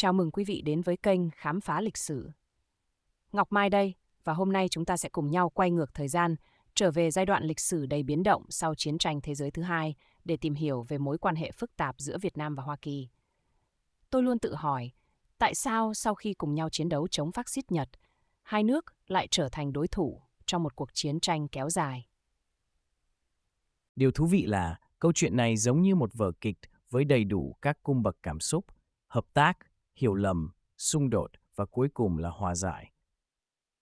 Chào mừng quý vị đến với kênh Khám phá lịch sử. Ngọc Mai đây, và hôm nay chúng ta sẽ cùng nhau quay ngược thời gian, trở về giai đoạn lịch sử đầy biến động sau chiến tranh thế giới thứ hai để tìm hiểu về mối quan hệ phức tạp giữa Việt Nam và Hoa Kỳ. Tôi luôn tự hỏi, tại sao sau khi cùng nhau chiến đấu chống phát xít Nhật, hai nước lại trở thành đối thủ trong một cuộc chiến tranh kéo dài? Điều thú vị là câu chuyện này giống như một vở kịch với đầy đủ các cung bậc cảm xúc, hợp tác, hiểu lầm, xung đột và cuối cùng là hòa giải.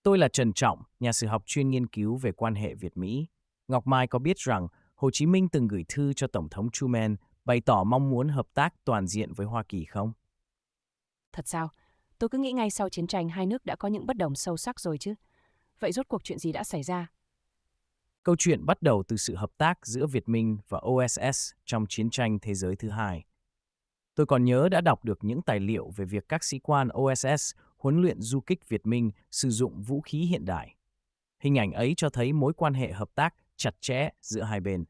Tôi là Trần Trọng, nhà sử học chuyên nghiên cứu về quan hệ Việt-Mỹ. Ngọc Mai có biết rằng Hồ Chí Minh từng gửi thư cho Tổng thống Truman bày tỏ mong muốn hợp tác toàn diện với Hoa Kỳ không? Thật sao? Tôi cứ nghĩ ngay sau chiến tranh hai nước đã có những bất đồng sâu sắc rồi chứ. Vậy rốt cuộc chuyện gì đã xảy ra? Câu chuyện bắt đầu từ sự hợp tác giữa Việt Minh và OSS trong chiến tranh thế giới thứ hai – Tôi còn nhớ đã đọc được những tài liệu về việc các sĩ quan OSS huấn luyện du kích Việt Minh sử dụng vũ khí hiện đại. Hình ảnh ấy cho thấy mối quan hệ hợp tác chặt chẽ giữa hai bên.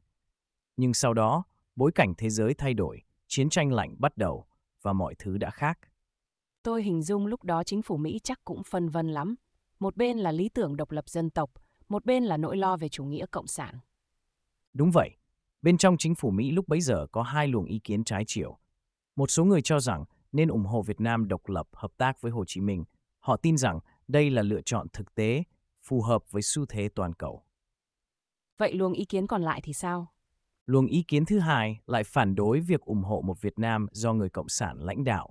Nhưng sau đó, bối cảnh thế giới thay đổi, chiến tranh lạnh bắt đầu và mọi thứ đã khác. Tôi hình dung lúc đó chính phủ Mỹ chắc cũng phân vân lắm. Một bên là lý tưởng độc lập dân tộc, một bên là nỗi lo về chủ nghĩa cộng sản. Đúng vậy. Bên trong chính phủ Mỹ lúc bấy giờ có hai luồng ý kiến trái chiều – một số người cho rằng nên ủng hộ Việt Nam độc lập hợp tác với Hồ Chí Minh. Họ tin rằng đây là lựa chọn thực tế, phù hợp với xu thế toàn cầu. Vậy luồng ý kiến còn lại thì sao? Luồng ý kiến thứ hai lại phản đối việc ủng hộ một Việt Nam do người Cộng sản lãnh đạo.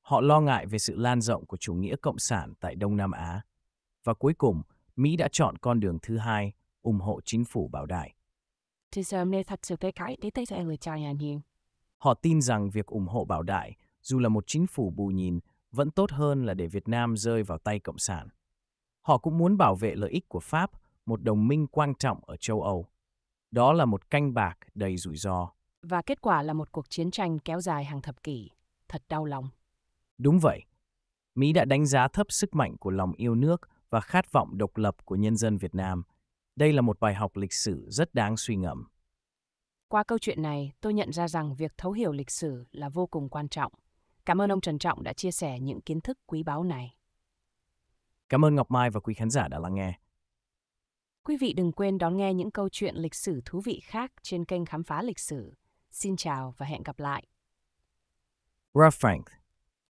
Họ lo ngại về sự lan rộng của chủ nghĩa Cộng sản tại Đông Nam Á. Và cuối cùng, Mỹ đã chọn con đường thứ hai, ủng hộ chính phủ bảo đại. Thì giờ thật sự thấy cái đấy tại sao người chào nhà nhiều. Họ tin rằng việc ủng hộ bảo đại, dù là một chính phủ bù nhìn, vẫn tốt hơn là để Việt Nam rơi vào tay Cộng sản. Họ cũng muốn bảo vệ lợi ích của Pháp, một đồng minh quan trọng ở châu Âu. Đó là một canh bạc đầy rủi ro. Và kết quả là một cuộc chiến tranh kéo dài hàng thập kỷ. Thật đau lòng. Đúng vậy. Mỹ đã đánh giá thấp sức mạnh của lòng yêu nước và khát vọng độc lập của nhân dân Việt Nam. Đây là một bài học lịch sử rất đáng suy ngẫm. Qua câu chuyện này, tôi nhận ra rằng việc thấu hiểu lịch sử là vô cùng quan trọng. Cảm ơn ông Trần Trọng đã chia sẻ những kiến thức quý báu này. Cảm ơn Ngọc Mai và quý khán giả đã lắng nghe. Quý vị đừng quên đón nghe những câu chuyện lịch sử thú vị khác trên kênh Khám phá lịch sử. Xin chào và hẹn gặp lại. Ralph Frank